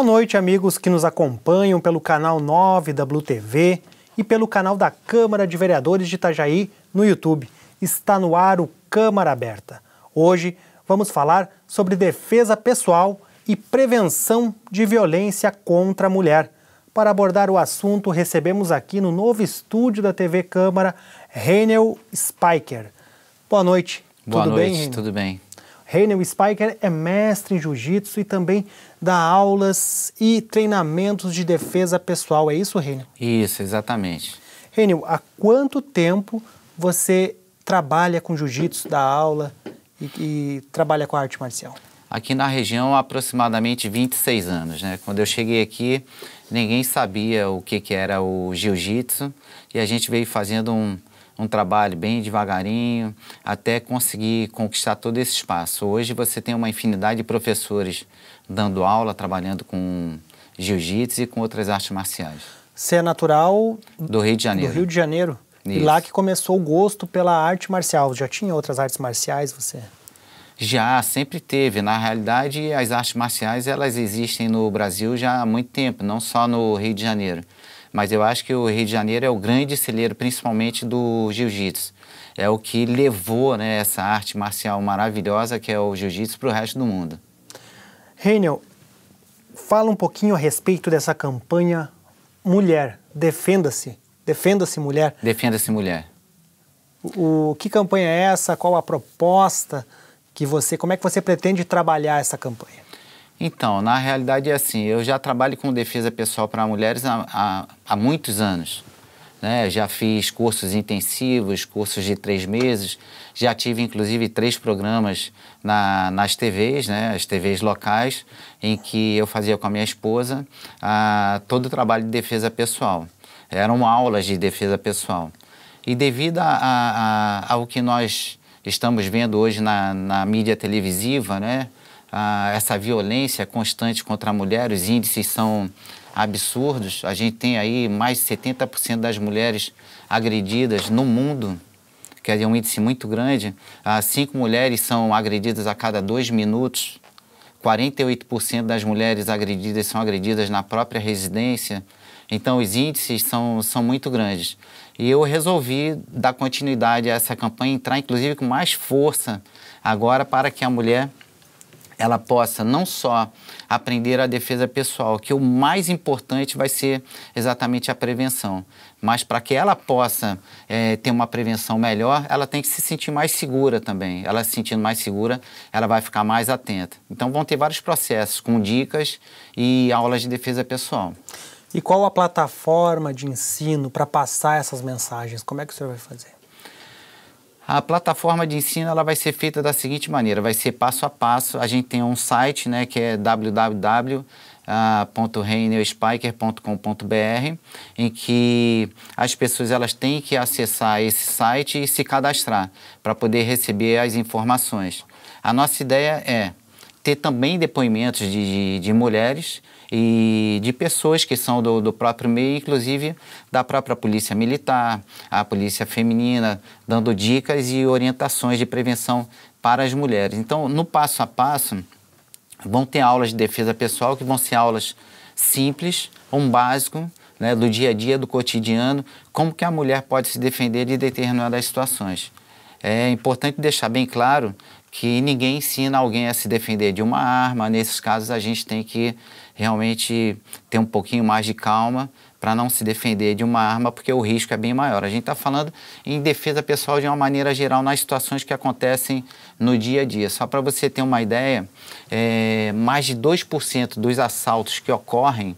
Boa noite, amigos que nos acompanham pelo canal 9 da Blue TV e pelo canal da Câmara de Vereadores de Itajaí no YouTube. Está no ar o Câmara Aberta. Hoje vamos falar sobre defesa pessoal e prevenção de violência contra a mulher. Para abordar o assunto, recebemos aqui no novo estúdio da TV Câmara, Renel Spiker. Boa noite. Boa tudo noite, bem, tudo bem. Reiner Spiker é mestre em jiu-jitsu e também dá aulas e treinamentos de defesa pessoal. É isso, Reiner? Isso, exatamente. Reiner, há quanto tempo você trabalha com jiu-jitsu, dá aula e, e, trabalha com a arte marcial? Aqui na região, há aproximadamente 26 anos. Né? Quando eu cheguei aqui, ninguém sabia o que, que era o jiu-jitsu e a gente veio fazendo um, um trabalho bem devagarinho, até conseguir conquistar todo esse espaço. Hoje você tem uma infinidade de professores dando aula, trabalhando com jiu-jitsu e com outras artes marciais. Você é natural do Rio de Janeiro. Do Rio de Janeiro. Isso. E lá que começou o gosto pela arte marcial. Já tinha outras artes marciais você? Já, sempre teve. Na realidade, as artes marciais elas existem no Brasil já há muito tempo, não só no Rio de Janeiro mas eu acho que o Rio de Janeiro é o grande celeiro, principalmente do jiu-jitsu. É o que levou né, essa arte marcial maravilhosa que é o jiu-jitsu para o resto do mundo. Reinel, fala um pouquinho a respeito dessa campanha Mulher, Defenda-se. Defenda-se, mulher. Defenda-se, mulher. O, que campanha é essa? Qual a proposta que você, como é que você pretende trabalhar essa campanha? Então, na realidade é assim, eu já trabalho com defesa pessoal para mulheres há, há, há muitos anos. Né? Já fiz cursos intensivos, cursos de três meses, já tive inclusive três programas na, nas TVs, né? as TVs locais, em que eu fazia com a minha esposa todo o trabalho de defesa pessoal. Eram aulas de defesa pessoal. E devido a, a, a, ao que nós estamos vendo hoje na, na mídia televisiva, né? ah, essa violência constante contra a mulher, os índices são absurdos. A gente tem aí mais de 70% das mulheres agredidas no mundo, que é um índice muito grande. Ah, cinco mulheres são agredidas a cada dois minutos. 48% das mulheres agredidas são agredidas na própria residência. Então, os índices são, são muito grandes. E eu resolvi dar continuidade a essa campanha, entrar inclusive com mais força agora para que a mulher ela possa não só aprender a defesa pessoal, que o mais importante vai ser exatamente a prevenção. Mas para que ela possa é, ter uma prevenção melhor, ela tem que se sentir mais segura também. Ela se sentindo mais segura, ela vai ficar mais atenta. Então vão ter vários processos com dicas e aulas de defesa pessoal. E qual a plataforma de ensino para passar essas mensagens? Como é que o senhor vai fazer? A plataforma de ensino ela vai ser feita da seguinte maneira, vai ser passo a passo. A gente tem um site, né, que é www ah, em que as pessoas elas têm que acessar esse site e se cadastrar para poder receber as informações. A nossa ideia é ter também depoimentos de, de, de mulheres e de pessoas que são do, do próprio meio, inclusive da própria polícia militar, a polícia feminina, dando dicas e orientações de prevenção para as mulheres. Então, no passo a passo, vão ter aulas de defesa pessoal que vão ser aulas simples, um básico, né, do dia a dia, do cotidiano, como que a mulher pode se defender de determinadas situações. É importante deixar bem claro que ninguém ensina alguém a se defender de uma arma. Nesses casos, a gente tem que realmente ter um pouquinho mais de calma para não se defender de uma arma, porque o risco é bem maior. A gente está falando em defesa pessoal de uma maneira geral nas situações que acontecem no dia a dia. Só para você ter uma ideia, é, mais de 2% dos assaltos que ocorrem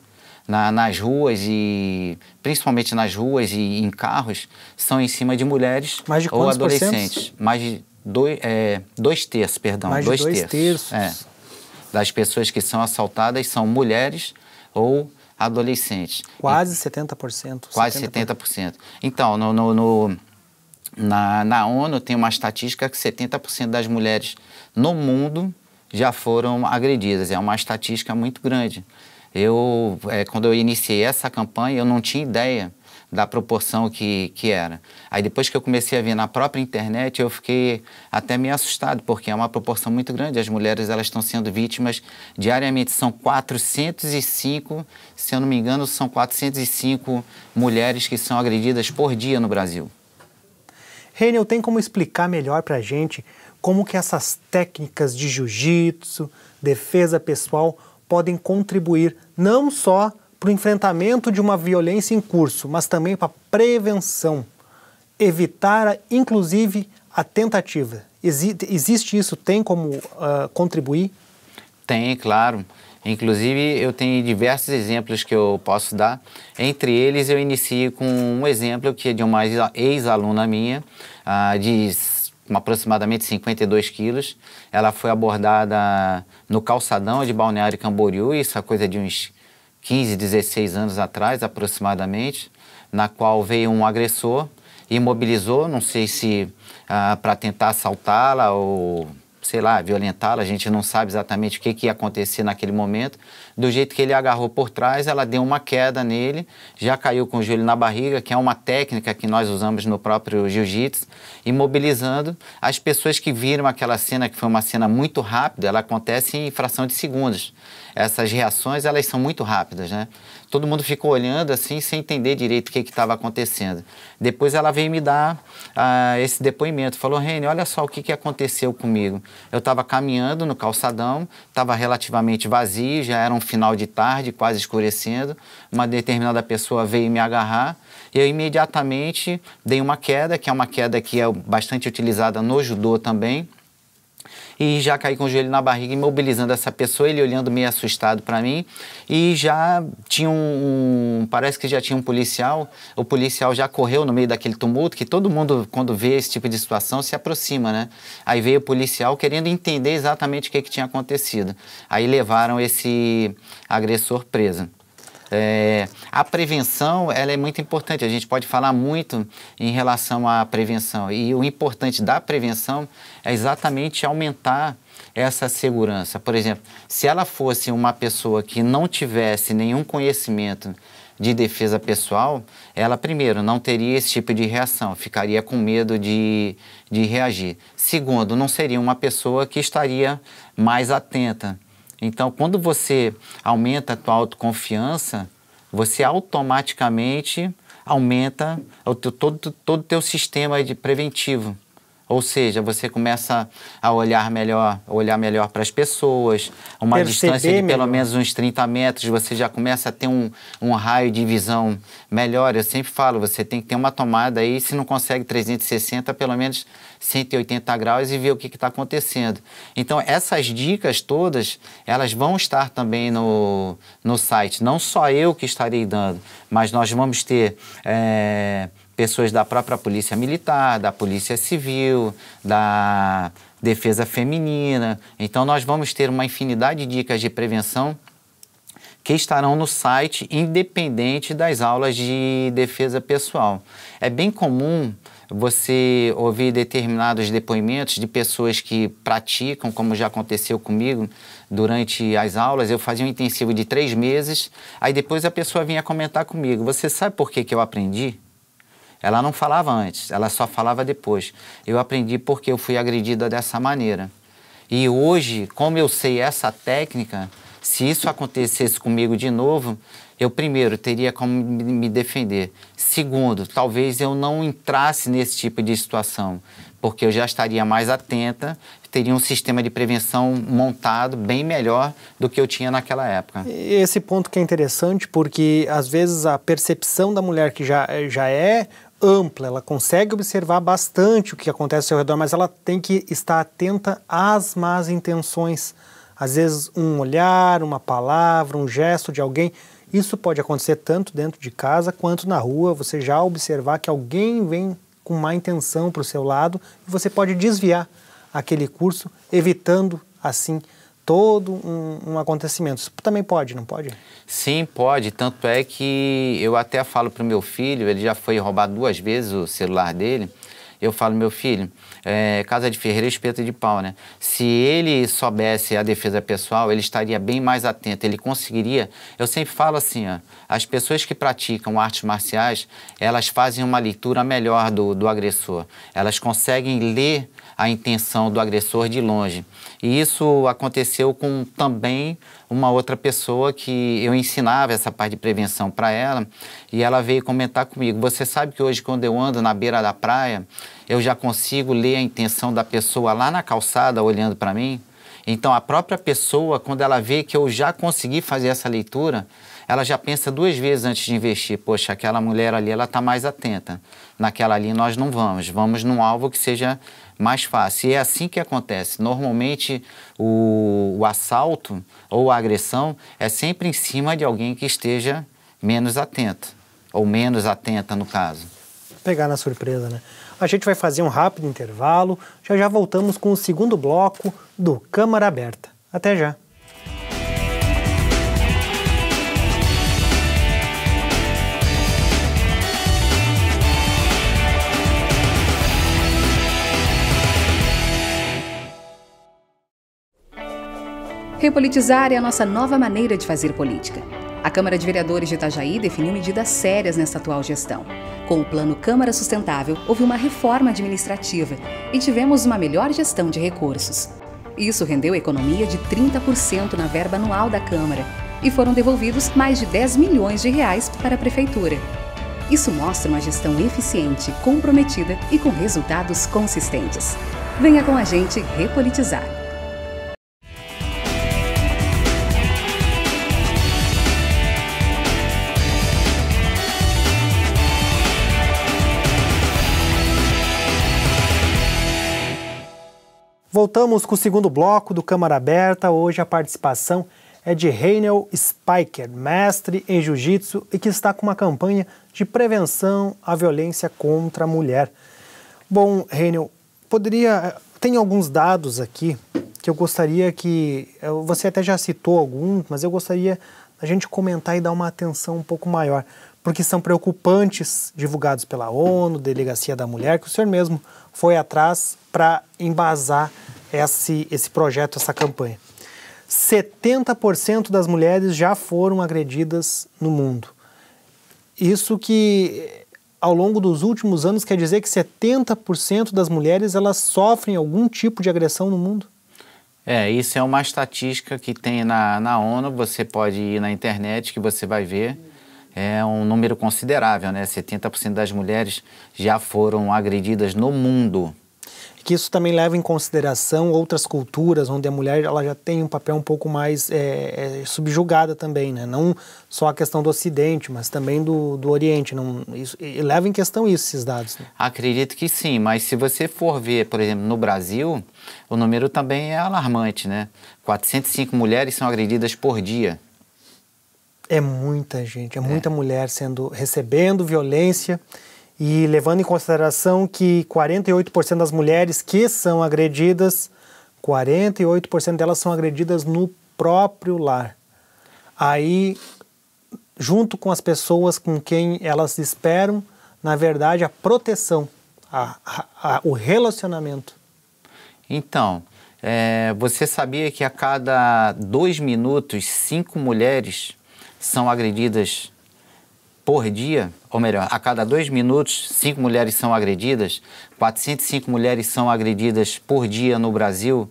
na, nas ruas e principalmente nas ruas e em carros são em cima de mulheres de ou adolescentes. Mais de dois, é, dois terços, perdão, Mais dois, de dois terços, terços. É, das pessoas que são assaltadas são mulheres ou adolescentes. Quase e, 70%. Quase 70%. 70%. Então, no, no, no na, na ONU tem uma estatística que 70% das mulheres no mundo já foram agredidas. É uma estatística muito grande. Eu, é, quando eu iniciei essa campanha, eu não tinha ideia da proporção que, que era. Aí depois que eu comecei a ver na própria internet, eu fiquei até meio assustado, porque é uma proporção muito grande. As mulheres elas estão sendo vítimas diariamente. São 405, se eu não me engano, são 405 mulheres que são agredidas por dia no Brasil. eu tem como explicar melhor para a gente como que essas técnicas de jiu-jitsu, defesa pessoal, podem contribuir não só para o enfrentamento de uma violência em curso, mas também para a prevenção. Evitar, inclusive, a tentativa. existe isso? Tem como uh, contribuir? Tem, claro. Inclusive, eu tenho diversos exemplos que eu posso dar. Entre eles, eu inicio com um exemplo que é de uma ex-aluna minha, uh, ah, de com aproximadamente 52 quilos. Ela foi abordada no calçadão de Balneário Camboriú, isso é coisa de uns 15, 16 anos atrás, aproximadamente, na qual veio um agressor, imobilizou, não sei se ah, para tentar assaltá-la ou sei lá, violentá-la, a gente não sabe exatamente o que, que ia acontecer naquele momento, do jeito que ele agarrou por trás, ela deu uma queda nele, já caiu com o joelho na barriga, que é uma técnica que nós usamos no próprio jiu-jitsu, imobilizando as pessoas que viram aquela cena, que foi uma cena muito rápida, ela acontece em fração de segundos. Essas reações, elas são muito rápidas, né? Todo mundo ficou olhando assim, sem entender direito o que estava acontecendo. Depois ela veio me dar ah, esse depoimento, falou, Reni, olha só o que, que aconteceu comigo. Eu estava caminhando no calçadão, estava relativamente vazio, já era um final de tarde, quase escurecendo, uma determinada pessoa veio me agarrar e eu imediatamente dei uma queda, que é uma queda que é bastante utilizada no judô também, e já caí com o joelho na barriga, imobilizando essa pessoa, ele olhando meio assustado para mim. E já tinha um, um, Parece que já tinha um policial. O policial já correu no meio daquele tumulto, que todo mundo, quando vê esse tipo de situação, se aproxima, né? Aí veio o policial querendo entender exatamente o que, que tinha acontecido. Aí levaram esse agressor preso. É, a prevenção ela é muito importante. A gente pode falar muito em relação à prevenção. E o importante da prevenção é exatamente aumentar essa segurança. Por exemplo, se ela fosse uma pessoa que não tivesse nenhum conhecimento de defesa pessoal, ela, primeiro, não teria esse tipo de reação, ficaria com medo de, de reagir. Segundo, não seria uma pessoa que estaria mais atenta então, quando você aumenta a tua autoconfiança, você automaticamente aumenta o teu, todo o teu sistema de preventivo. Ou seja, você começa a olhar melhor, olhar melhor para as pessoas, uma Perceber distância de melhor. pelo menos uns 30 metros, você já começa a ter um, um raio de visão melhor. Eu sempre falo, você tem que ter uma tomada aí, se não consegue 360, pelo menos 180 graus e ver o que está acontecendo. Então, essas dicas todas, elas vão estar também no, no site. Não só eu que estarei dando, mas nós vamos ter. É, pessoas da própria Polícia Militar, da Polícia Civil, da Defesa Feminina. Então, nós vamos ter uma infinidade de dicas de prevenção que estarão no site, independente das aulas de defesa pessoal. É bem comum você ouvir determinados depoimentos de pessoas que praticam, como já aconteceu comigo durante as aulas. Eu fazia um intensivo de três meses, aí depois a pessoa vinha comentar comigo: Você sabe por que, que eu aprendi? Ela não falava antes, ela só falava depois. Eu aprendi porque eu fui agredida dessa maneira. E hoje, como eu sei essa técnica, se isso acontecesse comigo de novo, eu primeiro teria como me defender. Segundo, talvez eu não entrasse nesse tipo de situação, porque eu já estaria mais atenta, teria um sistema de prevenção montado bem melhor do que eu tinha naquela época. Esse ponto que é interessante, porque às vezes a percepção da mulher que já, já é ampla, ela consegue observar bastante o que acontece ao seu redor, mas ela tem que estar atenta às más intenções. Às vezes, um olhar, uma palavra, um gesto de alguém. Isso pode acontecer tanto dentro de casa quanto na rua. Você já observar que alguém vem com má intenção para o seu lado e você pode desviar aquele curso, evitando assim todo um, um acontecimento. Isso também pode, não pode? Sim, pode. Tanto é que eu até falo para o meu filho, ele já foi roubado duas vezes o celular dele. Eu falo, meu filho, é, Casa de Ferreira é espeta de pau, né? Se ele soubesse a defesa pessoal, ele estaria bem mais atento, ele conseguiria. Eu sempre falo assim, ó, as pessoas que praticam artes marciais, elas fazem uma leitura melhor do, do agressor. Elas conseguem ler a intenção do agressor de longe. E isso aconteceu com também uma outra pessoa que eu ensinava essa parte de prevenção para ela e ela veio comentar comigo: Você sabe que hoje, quando eu ando na beira da praia, eu já consigo ler a intenção da pessoa lá na calçada olhando para mim? Então, a própria pessoa, quando ela vê que eu já consegui fazer essa leitura, ela já pensa duas vezes antes de investir. Poxa, aquela mulher ali, ela está mais atenta. Naquela ali, nós não vamos. Vamos num alvo que seja mais fácil. E é assim que acontece. Normalmente, o, o assalto ou a agressão é sempre em cima de alguém que esteja menos atento, ou menos atenta, no caso. Pegar na surpresa, né? A gente vai fazer um rápido intervalo, já já voltamos com o segundo bloco do Câmara Aberta. Até já! Repolitizar é a nossa nova maneira de fazer política. A Câmara de Vereadores de Itajaí definiu medidas sérias nesta atual gestão. Com o Plano Câmara Sustentável, houve uma reforma administrativa e tivemos uma melhor gestão de recursos. Isso rendeu economia de 30% na verba anual da Câmara e foram devolvidos mais de 10 milhões de reais para a Prefeitura. Isso mostra uma gestão eficiente, comprometida e com resultados consistentes. Venha com a gente repolitizar. voltamos com o segundo bloco do Câmara Aberta. Hoje a participação é de Reinel Spiker, mestre em jiu-jitsu e que está com uma campanha de prevenção à violência contra a mulher. Bom, Reinel, poderia. Tem alguns dados aqui que eu gostaria que. Você até já citou alguns, mas eu gostaria da gente comentar e dar uma atenção um pouco maior, porque são preocupantes, divulgados pela ONU, Delegacia da Mulher, que o senhor mesmo foi atrás para embasar esse, esse projeto, essa campanha. 70% das mulheres já foram agredidas no mundo. Isso que ao longo dos últimos anos quer dizer que 70% das mulheres elas sofrem algum tipo de agressão no mundo? É, isso é uma estatística que tem na, na ONU, você pode ir na internet que você vai ver. É um número considerável, né? 70% das mulheres já foram agredidas no mundo que isso também leva em consideração outras culturas onde a mulher ela já tem um papel um pouco mais é, é subjugada também, né? Não só a questão do Ocidente, mas também do, do Oriente. Não, isso, leva em questão isso, esses dados. Né? Acredito que sim, mas se você for ver, por exemplo, no Brasil, o número também é alarmante, né? 405 mulheres são agredidas por dia. É muita gente, é, é. muita é. mulher sendo recebendo violência e levando em consideração que 48% das mulheres que são agredidas, 48% delas são agredidas no próprio lar. Aí, junto com as pessoas com quem elas esperam, na verdade, a proteção, a, a, a, o relacionamento. Então, é, você sabia que a cada dois minutos, cinco mulheres são agredidas por dia? ou melhor, a cada dois minutos, cinco mulheres são agredidas, 405 mulheres são agredidas por dia no Brasil,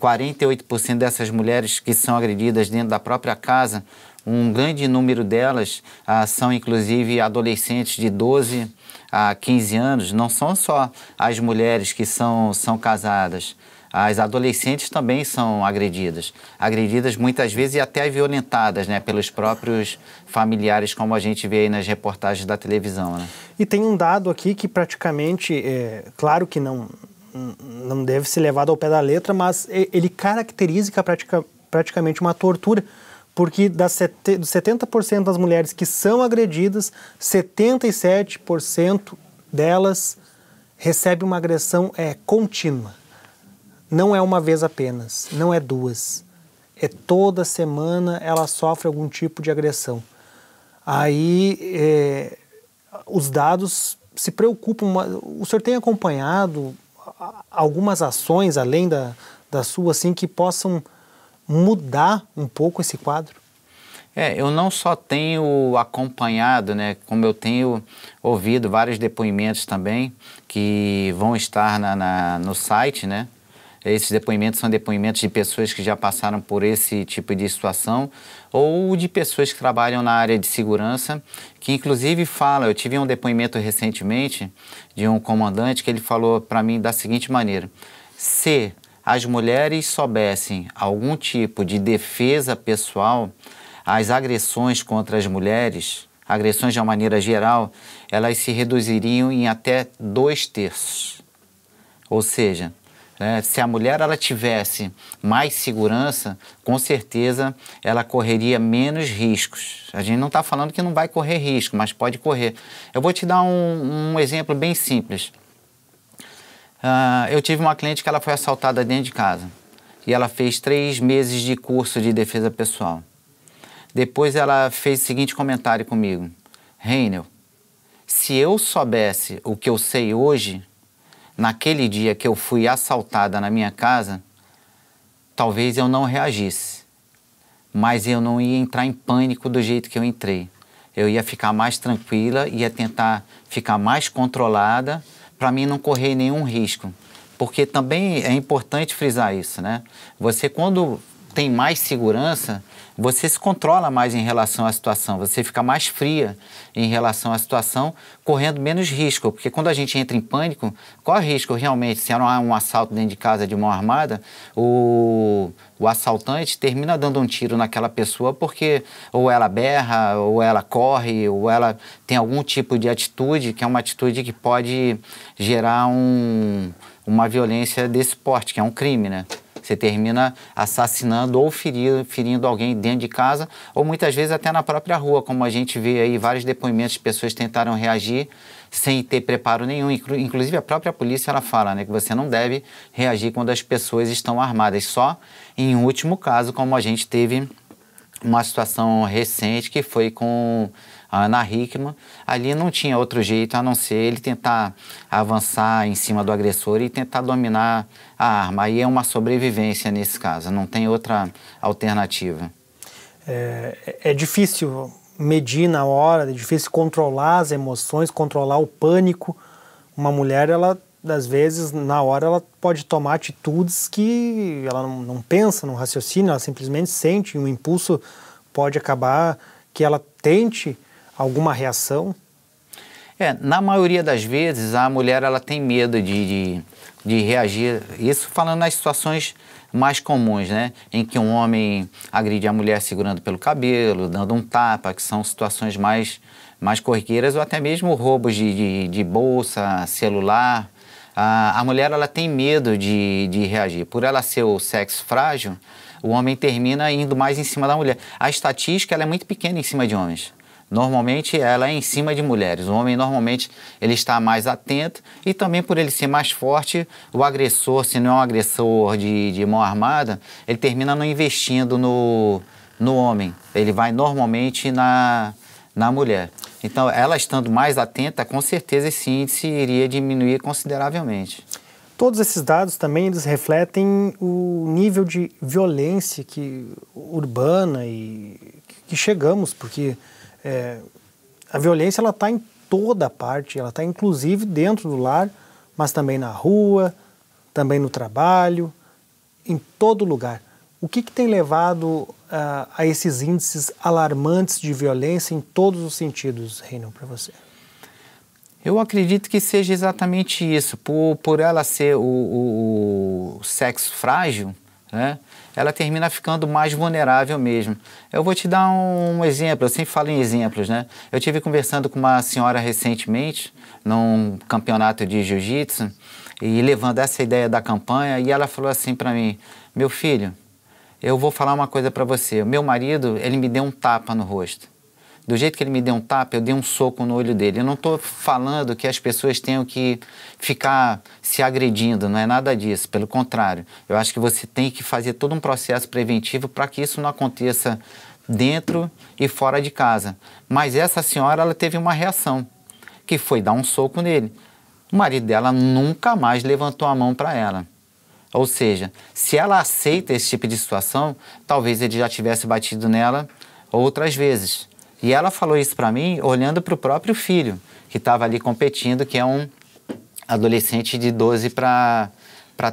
48% dessas mulheres que são agredidas dentro da própria casa, um grande número delas ah, são inclusive adolescentes de 12 a 15 anos, não são só as mulheres que são, são casadas. As adolescentes também são agredidas. Agredidas muitas vezes e até violentadas né, pelos próprios familiares, como a gente vê aí nas reportagens da televisão. Né? E tem um dado aqui que praticamente, é, claro que não, não deve ser levado ao pé da letra, mas ele caracteriza é pratica, praticamente uma tortura porque das 70% das mulheres que são agredidas, 77% delas recebe uma agressão é, contínua não é uma vez apenas, não é duas. É toda semana ela sofre algum tipo de agressão. Aí é, os dados se preocupam. O senhor tem acompanhado algumas ações além da, da sua, assim, que possam mudar um pouco esse quadro? É, eu não só tenho acompanhado, né, como eu tenho ouvido vários depoimentos também que vão estar na, na no site, né, esses depoimentos são depoimentos de pessoas que já passaram por esse tipo de situação ou de pessoas que trabalham na área de segurança, que inclusive fala, eu tive um depoimento recentemente de um comandante que ele falou para mim da seguinte maneira: se as mulheres soubessem algum tipo de defesa pessoal, as agressões contra as mulheres, agressões de uma maneira geral, elas se reduziriam em até dois terços. Ou seja, né? se a mulher ela tivesse mais segurança, com certeza ela correria menos riscos. A gente não está falando que não vai correr risco, mas pode correr. Eu vou te dar um, um exemplo bem simples. Uh, eu tive uma cliente que ela foi assaltada dentro de casa e ela fez três meses de curso de defesa pessoal. Depois ela fez o seguinte comentário comigo: Reinel, se eu soubesse o que eu sei hoje, naquele dia que eu fui assaltada na minha casa, talvez eu não reagisse, mas eu não ia entrar em pânico do jeito que eu entrei. Eu ia ficar mais tranquila, ia tentar ficar mais controlada para mim não correr nenhum risco. Porque também é importante frisar isso, né? Você quando tem mais segurança, você se controla mais em relação à situação, você fica mais fria em relação à situação, correndo menos risco. Porque quando a gente entra em pânico, qual é o risco realmente? Se não é há um assalto dentro de casa de mão armada, o, o assaltante termina dando um tiro naquela pessoa porque ou ela berra, ou ela corre, ou ela tem algum tipo de atitude, que é uma atitude que pode gerar um, uma violência desse porte, que é um crime, né? Você termina assassinando ou ferindo, ferindo alguém dentro de casa, ou muitas vezes até na própria rua, como a gente vê aí vários depoimentos de pessoas tentaram reagir sem ter preparo nenhum. Inclusive a própria polícia ela fala né, que você não deve reagir quando as pessoas estão armadas. Só em último caso, como a gente teve uma situação recente que foi com Ana Hickman, ali não tinha outro jeito a não ser ele tentar avançar em cima do agressor e tentar dominar a arma. Aí é uma sobrevivência nesse caso, não tem outra alternativa. É, é, é difícil medir na hora, é difícil controlar as emoções, controlar o pânico. Uma mulher, ela das vezes, na hora, ela pode tomar atitudes que ela não, não pensa, não raciocina, ela simplesmente sente, um impulso pode acabar que ela tente alguma reação? É, na maioria das vezes a mulher ela tem medo de, de, de, reagir. Isso falando nas situações mais comuns, né? Em que um homem agride a mulher segurando pelo cabelo, dando um tapa, que são situações mais, mais corriqueiras, ou até mesmo roubos de, de, de bolsa, celular. A, a mulher ela tem medo de, de reagir. Por ela ser o sexo frágil, o homem termina indo mais em cima da mulher. A estatística ela é muito pequena em cima de homens. Normalmente ela é em cima de mulheres. O homem normalmente ele está mais atento e também por ele ser mais forte, o agressor, se não é um agressor de, de mão armada, ele termina não investindo no, no homem. Ele vai normalmente na, na mulher. Então, ela estando mais atenta, com certeza esse índice iria diminuir consideravelmente. Todos esses dados também eles refletem o nível de violência que urbana e que chegamos, porque é, a violência ela está em toda parte, ela está inclusive dentro do lar, mas também na rua, também no trabalho, em todo lugar. O que, que tem levado uh, a esses índices alarmantes de violência em todos os sentidos, Reino, para você? Eu acredito que seja exatamente isso. Por, por ela ser o, o, o sexo frágil, né? ela termina ficando mais vulnerável mesmo. Eu vou te dar um exemplo, eu sempre falo em exemplos, né? Eu tive conversando com uma senhora recentemente, num campeonato de jiu-jitsu, e levando essa ideia da campanha, e ela falou assim para mim: Meu filho, eu vou falar uma coisa para você. O meu marido, ele me deu um tapa no rosto do jeito que ele me deu um tapa, eu dei um soco no olho dele. Eu não estou falando que as pessoas tenham que ficar se agredindo, não é nada disso. Pelo contrário, eu acho que você tem que fazer todo um processo preventivo para que isso não aconteça dentro e fora de casa. Mas essa senhora, ela teve uma reação, que foi dar um soco nele. O marido dela nunca mais levantou a mão para ela. Ou seja, se ela aceita esse tipo de situação, talvez ele já tivesse batido nela outras vezes. E ela falou isso para mim olhando para o próprio filho, que estava ali competindo, que é um adolescente de 12 para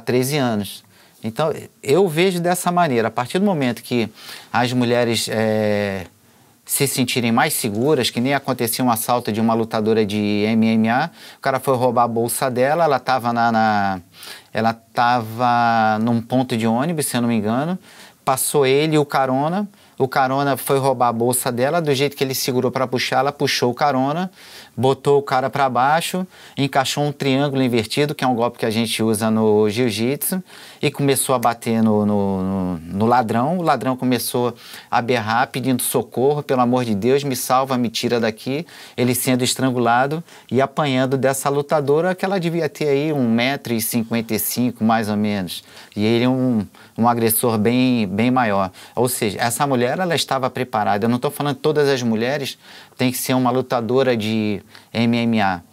13 anos. Então, eu vejo dessa maneira. A partir do momento que as mulheres é, se sentirem mais seguras, que nem acontecia um assalto de uma lutadora de MMA, o cara foi roubar a bolsa dela, ela estava na, na, ela tava num ponto de ônibus, se eu não me engano, passou ele e o carona, o carona foi roubar a bolsa dela, do jeito que ele segurou para puxar, ela puxou o carona, botou o cara para baixo, encaixou um triângulo invertido, que é um golpe que a gente usa no jiu-jitsu, e começou a bater no, no, no, ladrão. O ladrão começou a berrar, pedindo socorro, pelo amor de Deus, me salva, me tira daqui. Ele sendo estrangulado e apanhando dessa lutadora, que ela devia ter aí 1,55m, mais ou menos. E ele é um, um agressor bem, bem maior. Ou seja, essa mulher, ela estava preparada. Eu não estou falando todas as mulheres, tem que ser uma lutadora de MMA.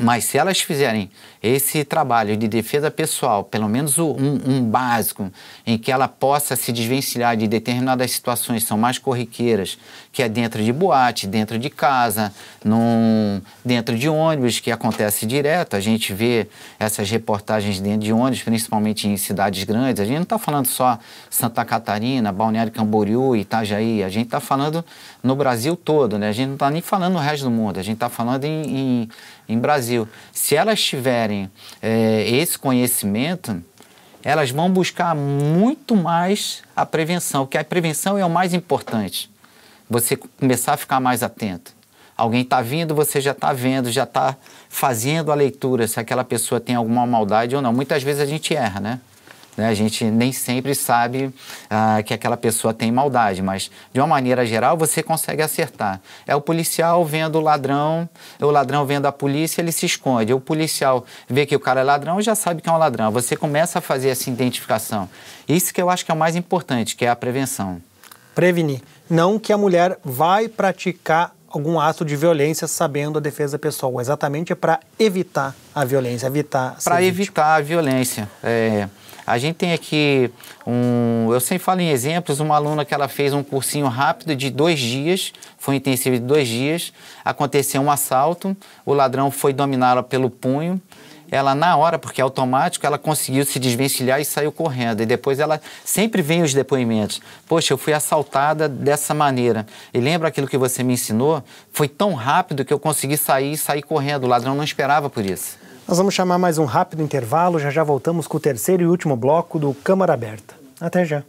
Mas se elas fizerem esse trabalho de defesa pessoal, pelo menos um, um, básico, em que ela possa se desvencilhar de determinadas situações que são mais corriqueiras, que é dentro de boate, dentro de casa, num, dentro de ônibus, que acontece direto. A gente vê essas reportagens dentro de ônibus, principalmente em cidades grandes. A gente não está falando só Santa Catarina, Balneário Camboriú, Itajaí. A gente está falando no Brasil todo, né? A gente não está nem falando no resto do mundo. A gente está falando em, em, em Brasil. Se elas tiverem tiverem é, esse conhecimento, elas vão buscar muito mais a prevenção, porque a prevenção é o mais importante. Você começar a ficar mais atento. Alguém está vindo, você já está vendo, já está fazendo a leitura se aquela pessoa tem alguma maldade ou não. Muitas vezes a gente erra, né? Né? A gente nem sempre sabe ah, que aquela pessoa tem maldade, mas de uma maneira geral você consegue acertar. É o policial vendo o ladrão, é o ladrão vendo a polícia, ele se esconde. O policial vê que o cara é ladrão, já sabe que é um ladrão. Você começa a fazer essa identificação. Isso que eu acho que é o mais importante, que é a prevenção. Prevenir. Não que a mulher vai praticar algum ato de violência sabendo a defesa pessoal. Exatamente é para evitar a violência, evitar. Para evitar a violência. É, a gente tem aqui um. Eu sempre falo em exemplos, uma aluna que ela fez um cursinho rápido de dois dias, foi intensivo de dois dias, aconteceu um assalto, o ladrão foi dominá-la pelo punho ela na hora, porque é automático, ela conseguiu se desvencilhar e saiu correndo. E depois ela sempre vem os depoimentos. Poxa, eu fui assaltada dessa maneira. E lembra aquilo que você me ensinou? Foi tão rápido que eu consegui sair e sair correndo. O ladrão não esperava por isso. Nós vamos chamar mais um rápido intervalo, já já voltamos com o terceiro e último bloco do Câmara Aberta. Até já.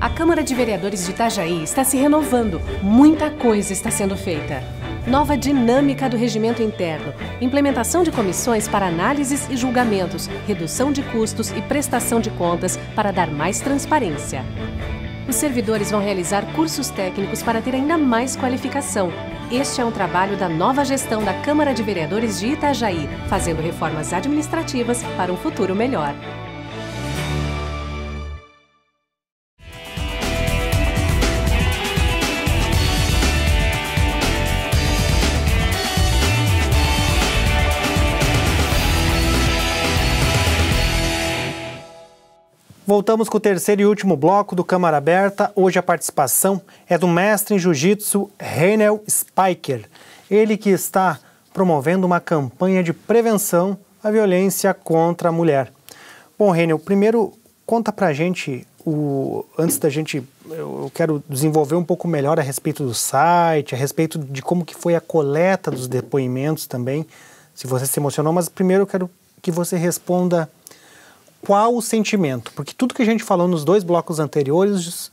A Câmara de Vereadores de Itajaí está se renovando, muita coisa está sendo feita. Nova dinâmica do regimento interno, implementação de comissões para análises e julgamentos, redução de custos e prestação de contas para dar mais transparência. Os servidores vão realizar cursos técnicos para ter ainda mais qualificação. Este é um trabalho da nova gestão da Câmara de Vereadores de Itajaí, fazendo reformas administrativas para um futuro melhor. Voltamos com o terceiro e último bloco do Câmara Aberta. Hoje a participação é do mestre em jiu-jitsu Renel Spiker. Ele que está promovendo uma campanha de prevenção à violência contra a mulher. Bom, Renel, primeiro conta pra gente o antes da gente eu quero desenvolver um pouco melhor a respeito do site, a respeito de como que foi a coleta dos depoimentos também. Se você se emocionou, mas primeiro eu quero que você responda qual o sentimento, porque tudo que a gente falou nos dois blocos anteriores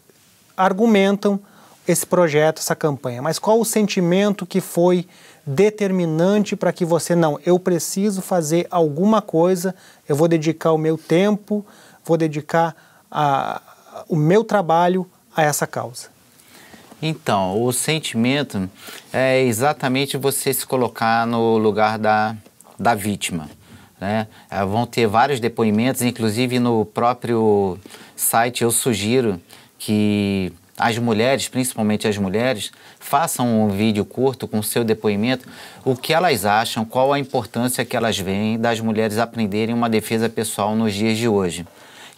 argumentam esse projeto, essa campanha, mas qual o sentimento que foi determinante para que você não, eu preciso fazer alguma coisa, eu vou dedicar o meu tempo, vou dedicar a, o meu trabalho a essa causa? Então, o sentimento é exatamente você se colocar no lugar da, da vítima. Né? Ah, vão ter vários depoimentos, inclusive no próprio site eu sugiro que as mulheres, principalmente as mulheres, façam um vídeo curto com seu depoimento, o que elas acham, qual a importância que elas veem das mulheres aprenderem uma defesa pessoal nos dias de hoje.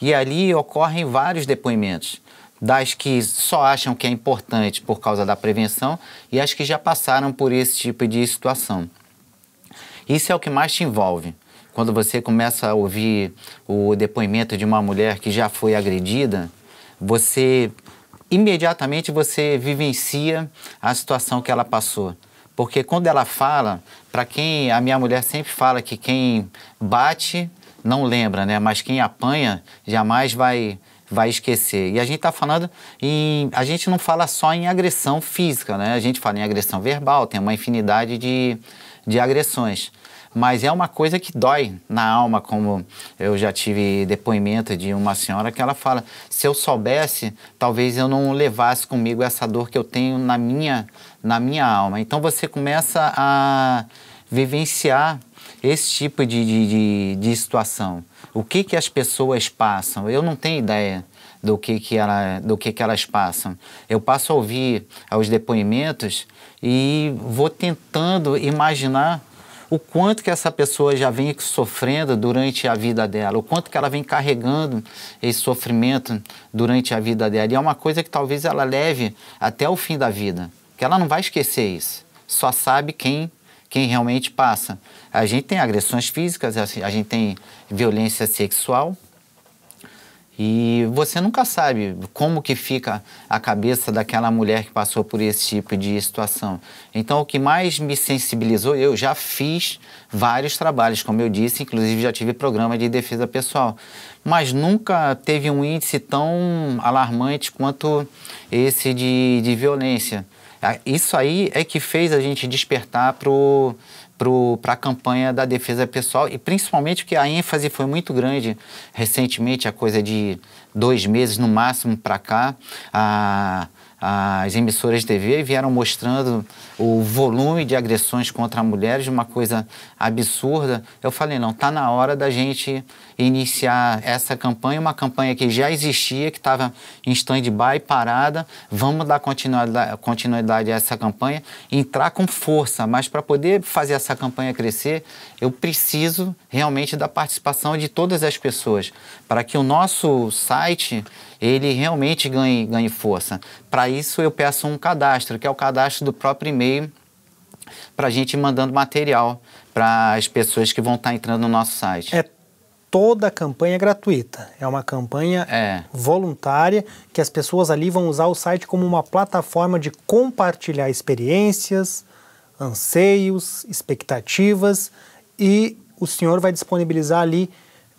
E ali ocorrem vários depoimentos, das que só acham que é importante por causa da prevenção e as que já passaram por esse tipo de situação. Isso é o que mais te envolve quando você começa a ouvir o depoimento de uma mulher que já foi agredida, você imediatamente você vivencia a situação que ela passou. Porque quando ela fala, para quem a minha mulher sempre fala que quem bate não lembra, né? Mas quem apanha jamais vai vai esquecer. E a gente está falando em a gente não fala só em agressão física, né? A gente fala em agressão verbal, tem uma infinidade de de agressões mas é uma coisa que dói na alma, como eu já tive depoimento de uma senhora que ela fala: se eu soubesse, talvez eu não levasse comigo essa dor que eu tenho na minha, na minha alma. Então você começa a vivenciar esse tipo de, de, de, de situação. O que, que as pessoas passam? Eu não tenho ideia do que, que, ela, do que, que elas passam. Eu passo a ouvir os depoimentos e vou tentando imaginar o quanto que essa pessoa já vem sofrendo durante a vida dela, o quanto que ela vem carregando esse sofrimento durante a vida dela. E é uma coisa que talvez ela leve até o fim da vida, que ela não vai esquecer isso. Só sabe quem quem realmente passa. A gente tem agressões físicas, a gente tem violência sexual, e você nunca sabe como que fica a cabeça daquela mulher que passou por esse tipo de situação. Então, o que mais me sensibilizou, eu já fiz vários trabalhos, como eu disse, inclusive já tive programa de defesa pessoal, mas nunca teve um índice tão alarmante quanto esse de, de violência. Ah, isso aí é que fez a gente despertar para para a campanha da defesa pessoal e principalmente que a ênfase foi muito grande recentemente, a coisa de dois meses no máximo para cá, a, as emissoras de TV vieram mostrando o volume de agressões contra mulheres, uma coisa absurda. Eu falei, não, está na hora da gente iniciar essa campanha, uma campanha que já existia, que estava em stand-by, parada. Vamos dar continuidade, continuidade a essa campanha, entrar com força, mas para poder fazer essa campanha crescer, eu preciso realmente da participação de todas as pessoas, para que o nosso site ele realmente ganhe, ganhe força. Para isso, eu peço um cadastro, que é o cadastro do próprio e-mail, para a gente mandando material para as pessoas que vão estar tá entrando no nosso site. É toda a campanha é gratuita. É uma campanha é. voluntária que as pessoas ali vão usar o site como uma plataforma de compartilhar experiências, anseios, expectativas e o senhor vai disponibilizar ali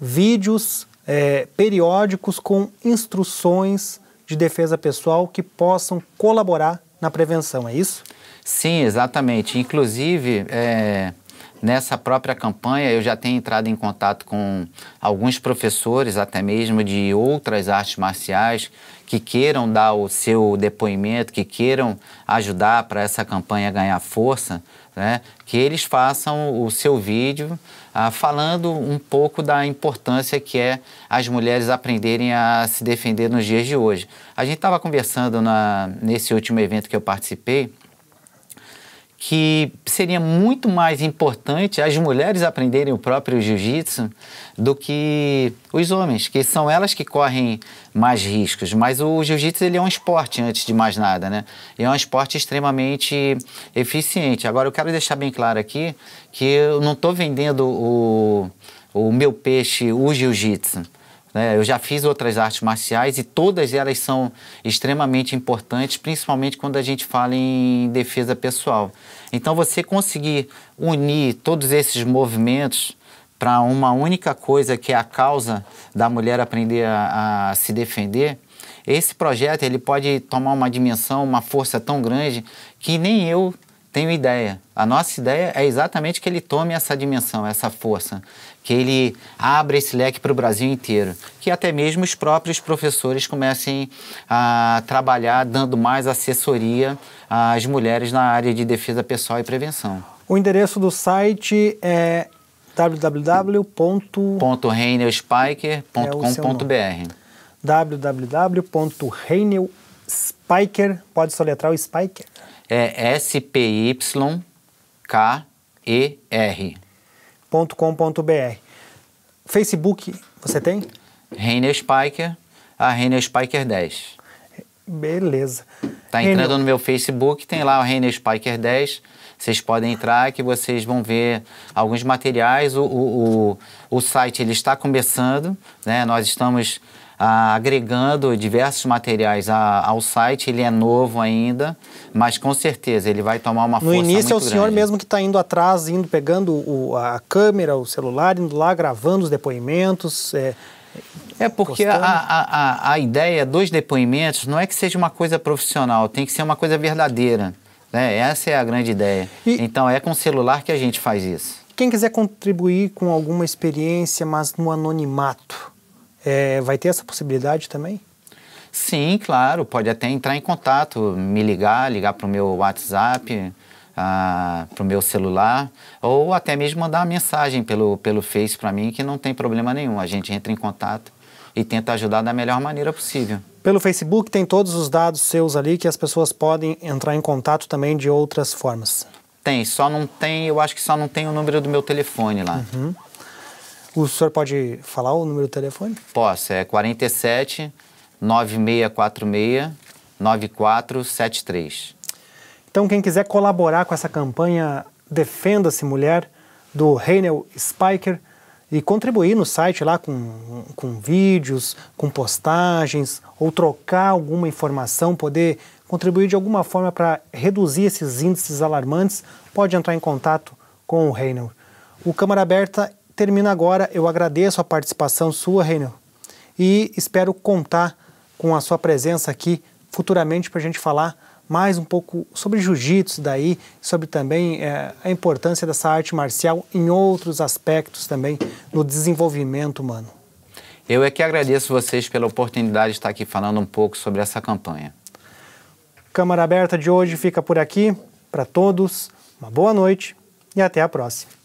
vídeos é, periódicos com instruções de defesa pessoal que possam colaborar na prevenção, é isso? Sim, exatamente. Inclusive, é, Nessa própria campanha, eu já tenho entrado em contato com alguns professores, até mesmo de outras artes marciais, que queiram dar o seu depoimento, que queiram ajudar para essa campanha ganhar força, né? que eles façam o seu vídeo ah, falando um pouco da importância que é as mulheres aprenderem a se defender nos dias de hoje. A gente estava conversando na, nesse último evento que eu participei que seria muito mais importante as mulheres aprenderem o próprio jiu-jitsu do que os homens, que são elas que correm mais riscos. Mas o jiu-jitsu ele é um esporte antes de mais nada, né? E é um esporte extremamente eficiente. Agora eu quero deixar bem claro aqui que eu não estou vendendo o, o meu peixe, o jiu-jitsu. Né? Eu já fiz outras artes marciais e todas elas são extremamente importantes, principalmente quando a gente fala em defesa pessoal. Então, você conseguir unir todos esses movimentos para uma única coisa que é a causa da mulher aprender a, a se defender, esse projeto ele pode tomar uma dimensão, uma força tão grande que nem eu tenho ideia. A nossa ideia é exatamente que ele tome essa dimensão, essa força, que ele abra esse leque para o Brasil inteiro, que até mesmo os próprios professores comecem a trabalhar dando mais assessoria às mulheres na área de defesa pessoal e prevenção. O endereço do site é www.reinelspiker.com.br é www.reinelspiker, pode soletrar o Spiker? é spyker.com.br. k e r Facebook, você tem? Reiner Spiker, a ah, Reiner Spiker 10. Beleza. Tá entrando no meu Facebook, tem lá o Reiner Spiker 10. Vocês podem entrar que vocês vão ver alguns materiais. O, o, o, o site ele está começando, né? Nós estamos ah, agregando diversos materiais a, ao site. Ele é novo ainda, mas com certeza ele vai tomar uma no força. No início é o grande. senhor mesmo que está indo atrás, indo pegando o, a câmera, o celular, indo lá gravando os depoimentos. É... É porque a, a, a, ideia dos depoimentos não é que seja uma coisa profissional, tem que ser uma coisa verdadeira. Né? Essa é a grande ideia. E então é com o celular que a gente faz isso. Quem quiser contribuir com alguma experiência, mas no anonimato, é, vai ter essa possibilidade também? Sim, claro, pode até entrar em contato, me ligar, ligar para o meu WhatsApp, ah, para o meu celular, ou até mesmo mandar uma mensagem pelo, pelo Face para mim, que não tem problema nenhum. A gente entra em contato e tenta ajudar da melhor maneira possível. Pelo Facebook tem todos os dados seus ali que as pessoas podem entrar em contato também de outras formas. Tem, só não tem, eu acho que só não tem o número do meu telefone lá. Uhum. O senhor pode falar o número do telefone? Posso, é 47 9646 9473. Então, quem quiser colaborar com essa campanha Defenda-se Mulher, do Reinel Spiker, e contribuir no site lá com, com vídeos, com postagens, ou trocar alguma informação, poder contribuir de alguma forma para reduzir esses índices alarmantes, pode entrar em contato com o Reinel. O Câmara Aberta termino agora. Eu agradeço a participação sua, Reino, e espero contar com a sua presença aqui futuramente para a gente falar mais um pouco sobre jiu-jitsu daí, sobre também é, a importância dessa arte marcial em outros aspectos também no desenvolvimento humano. Eu é que agradeço vocês pela oportunidade de estar aqui falando um pouco sobre essa campanha. Câmara Aberta de hoje fica por aqui. Para todos, uma boa noite e até a próxima.